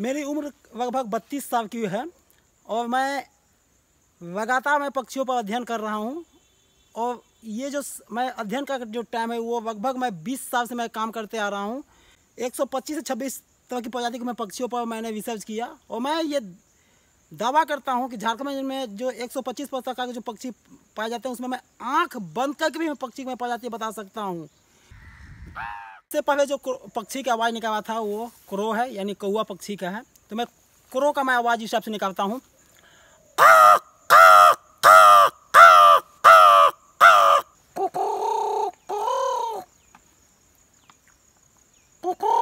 मेरी उम्र लगभग बत्तीस साल की है और मैं लगातार मैं पक्षियों पर अध्ययन कर रहा हूँ और ये जो मैं अध्ययन का जो टाइम है वो लगभग मैं 20 साल से मैं काम करते आ रहा हूँ 125 से 26 तरह की प्रजाति को मैं पक्षियों पर मैंने रिसर्च किया और मैं ये दावा करता हूँ कि झारखंड में जो 125 प्रकार के जो पक्षी पाए जाते हैं उसमें मैं आँख बंद करके भी मैं पक्षी में प्रजाति बता सकता हूँ सबसे पहले जो पक्षी की आवाज़ निकाला था वो क्रो है यानी कौआ पक्षी का है तो मैं क्रो का मैं आवाज़ इस हिसाब से निकालता हूँ Cuckoo!